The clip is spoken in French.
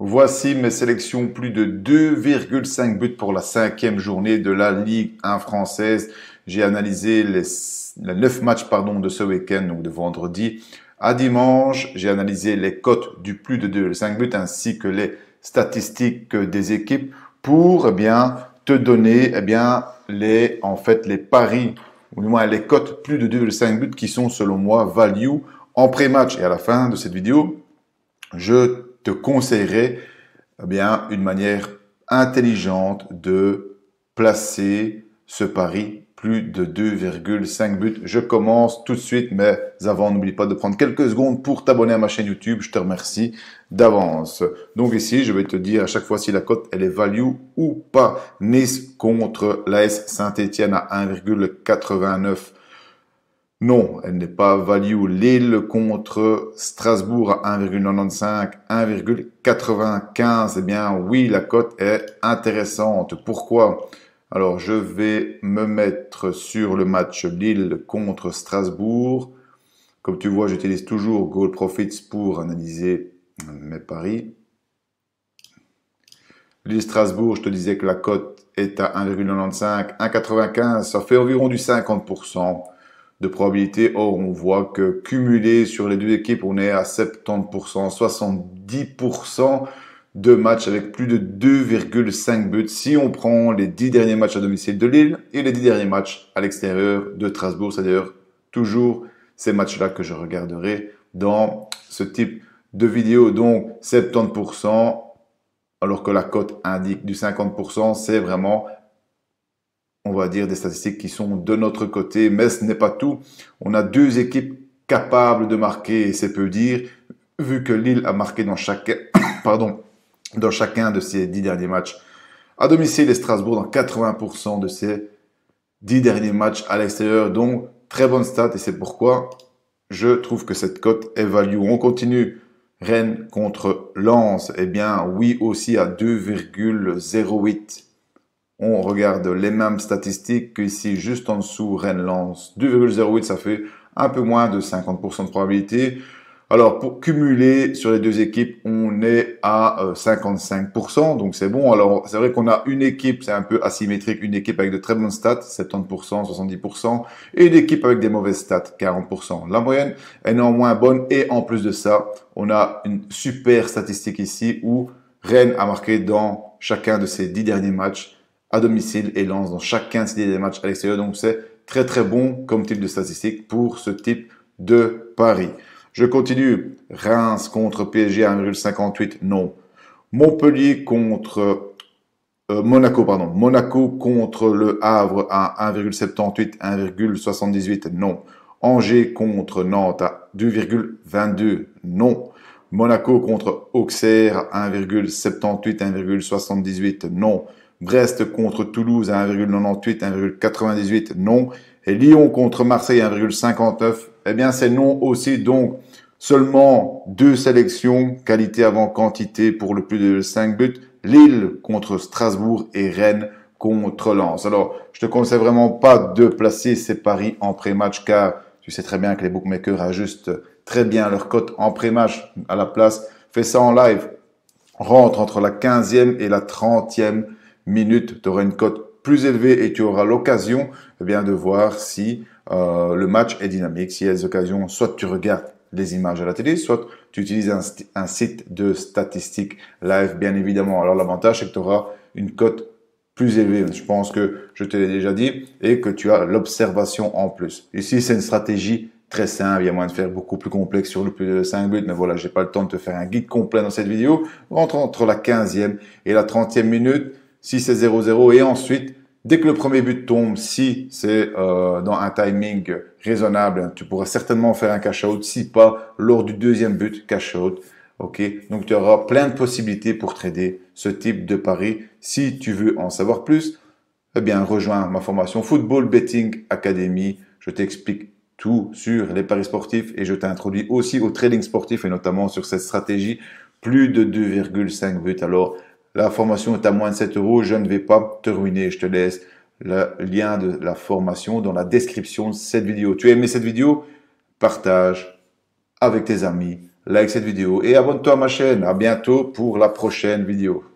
Voici mes sélections, plus de 2,5 buts pour la cinquième journée de la Ligue 1 française. J'ai analysé les, les 9 matchs pardon, de ce week-end, donc de vendredi à dimanche. J'ai analysé les cotes du plus de 2,5 buts ainsi que les statistiques des équipes pour eh bien, te donner eh bien, les, en fait, les paris, ou du moins les cotes plus de 2,5 buts qui sont selon moi value en pré-match. Et à la fin de cette vidéo, je te conseillerais eh bien une manière intelligente de placer ce pari plus de 2,5 buts. Je commence tout de suite, mais avant, n'oublie pas de prendre quelques secondes pour t'abonner à ma chaîne YouTube. Je te remercie d'avance. Donc ici, je vais te dire à chaque fois si la cote, elle est value ou pas. Nice contre l'AS Saint-Etienne à 1,89 non, elle n'est pas value. Lille contre Strasbourg à 1,95, 1,95. Eh bien, oui, la cote est intéressante. Pourquoi Alors, je vais me mettre sur le match Lille contre Strasbourg. Comme tu vois, j'utilise toujours Goal Profits pour analyser mes paris. Lille-Strasbourg, je te disais que la cote est à 1,95, 1,95. Ça fait environ du 50% de probabilité. Or, on voit que cumulé sur les deux équipes, on est à 70%, 70% de matchs avec plus de 2,5 buts si on prend les 10 derniers matchs à domicile de Lille et les 10 derniers matchs à l'extérieur de Strasbourg. C'est d'ailleurs toujours ces matchs-là que je regarderai dans ce type de vidéo. Donc 70%, alors que la cote indique du 50%, c'est vraiment on va dire, des statistiques qui sont de notre côté, mais ce n'est pas tout. On a deux équipes capables de marquer, et c'est peu dire, vu que Lille a marqué dans chacun, pardon, dans chacun de ses dix derniers matchs à domicile et Strasbourg dans 80% de ses dix derniers matchs à l'extérieur. Donc, très bonne stat et c'est pourquoi je trouve que cette cote est value. On continue. Rennes contre Lens. Eh bien, oui aussi à 2,08 on regarde les mêmes statistiques ici, juste en dessous, rennes lance 2,08, ça fait un peu moins de 50% de probabilité. Alors, pour cumuler sur les deux équipes, on est à 55%, euh, donc c'est bon. Alors, c'est vrai qu'on a une équipe, c'est un peu asymétrique, une équipe avec de très bonnes stats, 70%, 70%, et une équipe avec des mauvaises stats, 40%. La moyenne est néanmoins bonne, et en plus de ça, on a une super statistique ici où Rennes a marqué dans chacun de ses dix derniers matchs à domicile et lance dans chacun des matchs à l'extérieur. Donc c'est très très bon comme type de statistique pour ce type de pari. Je continue. Reims contre PSG à 1,58, non. Montpellier contre euh, Monaco, pardon. Monaco contre le Havre à 1,78, 1,78, non. Angers contre Nantes à 2,22, non. Monaco contre Auxerre à 1,78, 1,78, non. Brest contre Toulouse à 1,98, 1,98, non. Et Lyon contre Marseille à 1,59, eh bien c'est non aussi. Donc seulement deux sélections, qualité avant quantité pour le plus de 5 buts. Lille contre Strasbourg et Rennes contre Lens. Alors, je te conseille vraiment pas de placer ces paris en pré-match car tu sais très bien que les bookmakers ajustent très bien leur cote en pré-match à la place. Fais ça en live. Rentre entre la 15e et la 30e minutes, tu auras une cote plus élevée et tu auras l'occasion eh bien de voir si euh, le match est dynamique, s'il y a des occasions, soit tu regardes les images à la télé, soit tu utilises un, site de statistiques live, bien évidemment. Alors l'avantage, c'est que tu auras une cote plus élevée, je pense que je te l'ai déjà dit, et que tu as l'observation en plus. Ici, c'est une stratégie très simple, il y a moyen de faire beaucoup plus complexe sur le plus de 5 buts, mais voilà, j'ai pas le temps de te faire un guide complet dans cette vidéo. Rentre entre la 15e et la 30e minute, si c'est 0-0, et ensuite, dès que le premier but tombe, si c'est euh, dans un timing raisonnable, tu pourras certainement faire un cash-out, si pas, lors du deuxième but, cash-out. Donc, tu auras plein de possibilités pour trader ce type de pari. Si tu veux en savoir plus, eh bien, rejoins ma formation Football Betting Academy. Je t'explique tout sur les paris sportifs et je t'introduis aussi au trading sportif et notamment sur cette stratégie plus de 2,5 buts. Alors, la formation est à moins de 7 euros, je ne vais pas te ruiner, je te laisse le lien de la formation dans la description de cette vidéo. Tu as aimé cette vidéo Partage avec tes amis, like cette vidéo et abonne-toi à ma chaîne. À bientôt pour la prochaine vidéo.